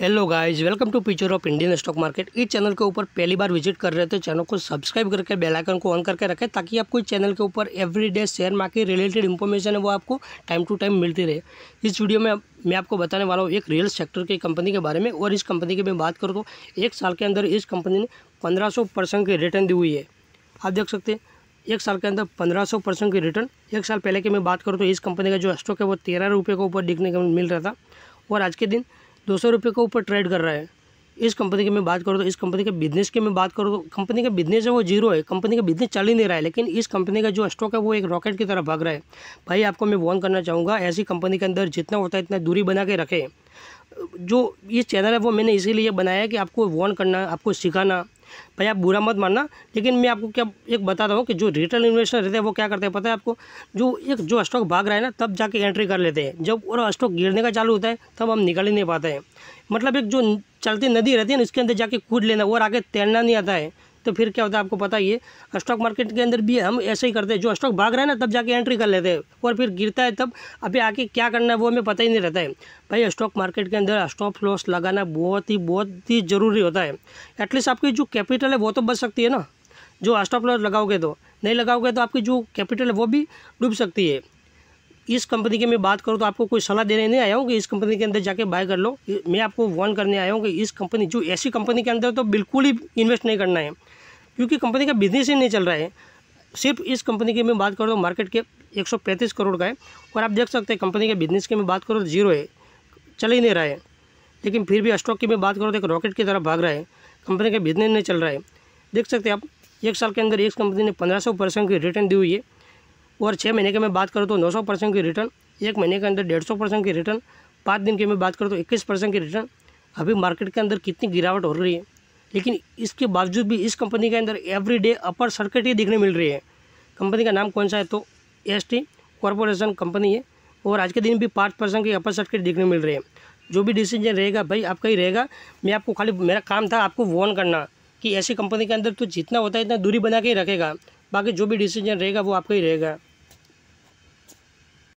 hello guys welcome to picture of Indian stock market इस channel के ऊपर पहली बार विजिट कर रहे थे चैनल तो को सब्सक्राइब करके बेल आइकन को ऑन करके रखें ताकि आपको इस चैनल के ऊपर everyday share market related information है वो आपको टाइम टू टाइम मिलती रहे इस वीडियो में मैं आपको बताने वाला हूँ एक रियल सेक्टर की कंपनी के बारे में और इस कंपनी की मैं बात करूँ तो एक साल के अंदर इस कंपनी ने पंद्रह की रिटर्न दी हुई है आप देख सकते हैं एक साल के अंदर पंद्रह सौ परसेंट की रिटर्न एक साल पहले की मैं बात करूँ तो इस कंपनी का जो स्टॉक है वो तेरह रुपये के ऊपर देखने को मिल रहा था और आज के दिन दो सौ रुपये के ऊपर ट्रेड कर रहा है इस कंपनी की मैं बात करूँ तो इस कंपनी के बिजनेस की मैं बात करूँ तो कंपनी का बिजनेस है वो जीरो है कंपनी का बिजनेस चल ही नहीं रहा है लेकिन इस कंपनी का जो स्टॉक है वो एक रॉकेट की तरह भाग रहा है भाई आपको मैं वॉन करना चाहूँगा ऐसी कंपनी के अंदर जितना होता है इतना दूरी बना के रखें जो ये चैनल है वो मैंने इसीलिए बनाया है कि आपको वॉन करना आपको सिखाना भाई आप बुरा मत मानना लेकिन मैं आपको क्या एक बता रहा हूँ कि जो रिटेल इन्वेस्टर रहते हैं वो क्या करते हैं पता है आपको जो एक जो स्टॉक भाग रहा है ना तब जाके एंट्री कर लेते हैं जब और स्टॉक गिरने का चालू होता है तब हम निकल ही नहीं पाते हैं मतलब एक जो चलती नदी रहती है ना उसके अंदर जाके कूद लेना और आगे तैरना नहीं आता है तो फिर क्या होता है आपको पता ही है स्टॉक मार्केट के अंदर भी हम ऐसे ही करते हैं जो स्टॉक भाग रहा है ना तब जाके एंट्री कर लेते हैं और फिर गिरता है तब अभी आके क्या करना है वो हमें पता ही नहीं रहता है भाई स्टॉक मार्केट के अंदर स्टॉप लॉस लगाना बहुत ही बहुत ही ज़रूरी होता है एटलीस्ट आपकी जो कैपिटल है वो तो बच सकती है ना जो स्टॉप लॉस लगाओगे तो नहीं लगाओगे तो आपकी जो कैपिटल है वो भी डूब सकती है इस कंपनी की मैं बात करूँ तो आपको कोई सलाह देने नहीं आया हूँ कि इस कंपनी के अंदर जाके बाय कर लो मैं आपको वॉर्न करने आया हूँ कि इस कंपनी जो ऐसी कंपनी के अंदर तो बिल्कुल ही इन्वेस्ट नहीं करना है क्योंकि कंपनी का बिजनेस ही नहीं चल रहा है सिर्फ इस कंपनी की मैं बात करूँ तो मार्केट के 135 करोड़ का है और आप देख सकते हैं कंपनी के बिजनेस की मैं बात करूँ तो जीरो है चल ही नहीं रहा है लेकिन फिर भी स्टॉक की मैं बात करूँ तो एक रॉकेट की तरफ भाग रहा है कंपनी का बिजनेस नहीं चल रहा है देख सकते आप एक साल के अंदर एक कंपनी ने पंद्रह परसेंट की रिटर्न दी हुई है और छः महीने की मैं बात करूँ तो नौ परसेंट की रिटर्न एक महीने के अंदर डेढ़ सौ परसेंट की रिटर्न पाँच दिन की मैं बात करूँ तो इक्कीस परसेंट की रिटर्न अभी मार्केट के अंदर कितनी गिरावट हो रही है लेकिन इसके बावजूद भी इस कंपनी के अंदर एवरीडे अपर सर्किट ही देखने मिल रही है कंपनी का नाम कौन सा है तो एस टी कॉरपोरेशन कंपनी है और आज के दिन भी पाँच परसेंट की अपर सर्किट देखने मिल रही है जो भी डिसीजन रहेगा भाई आपका ही रहेगा मैं आपको खाली मेरा काम था आपको वॉर्न करना कि ऐसी कंपनी के अंदर तो जितना होता है इतना दूरी बना के ही रखेगा बाकी जो भी डिसीजन रहेगा वो आपका ही रहेगा